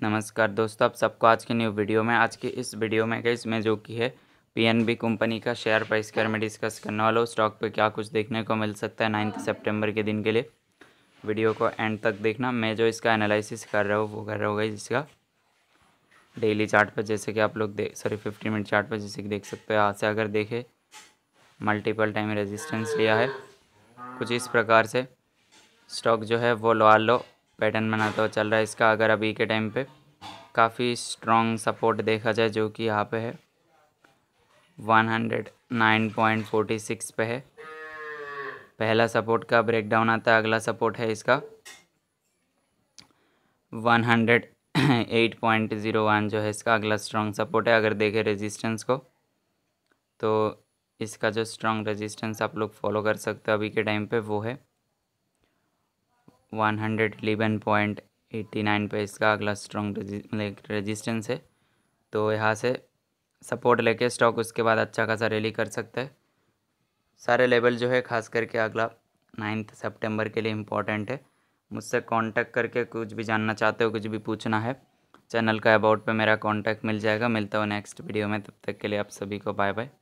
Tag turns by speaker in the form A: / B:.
A: नमस्कार दोस्तों आप सबको आज की न्यू वीडियो में आज की इस वीडियो में गई इसमें जो कि है पीएनबी कंपनी का शेयर प्राइस के में डिस्कस करने वाला हूँ स्टॉक पे क्या कुछ देखने को मिल सकता है नाइन्थ सितंबर के दिन के लिए वीडियो को एंड तक देखना मैं जो इसका एनालिसिस कर रहा हूँ वो कर रहा होगा जिसका डेली चार्ट पर जैसे कि आप लोग देख सॉरी फिफ्टीन मिनट चार्ट पर जैसे कि देख सकते हो यहाँ से अगर देखे मल्टीपल टाइम रेजिस्टेंस लिया है कुछ इस प्रकार से स्टॉक जो है वो लॉ लो पैटर्न बनाता हुआ चल रहा है इसका अगर अभी के टाइम पे काफ़ी स्ट्रॉन्ग सपोर्ट देखा जाए जो कि यहाँ पे है 109.46 पे है पहला सपोर्ट का ब्रेकडाउन आता है अगला सपोर्ट है इसका 108.01 जो है इसका अगला स्ट्रॉन्ग सपोर्ट है अगर देखें रेजिस्टेंस को तो इसका जो स्ट्रॉन्ग रेजिस्टेंस आप लोग फॉलो कर सकते हो अभी के टाइम पे वो है one hundred point eighty nine पे इसका अगला स्ट्रॉन्ग रेजिस्टेंस मतलब है तो यहाँ से सपोर्ट लेके स्टॉक उसके बाद अच्छा खासा रैली कर सकता है सारे लेवल जो है खास करके अगला नाइन्थ सितंबर के लिए इम्पॉर्टेंट है मुझसे कांटेक्ट करके कुछ भी जानना चाहते हो कुछ भी पूछना है चैनल का अबाउट पे मेरा कांटेक्ट मिल जाएगा मिलता हूँ नेक्स्ट वीडियो में तब तक के लिए आप सभी को बाय बाय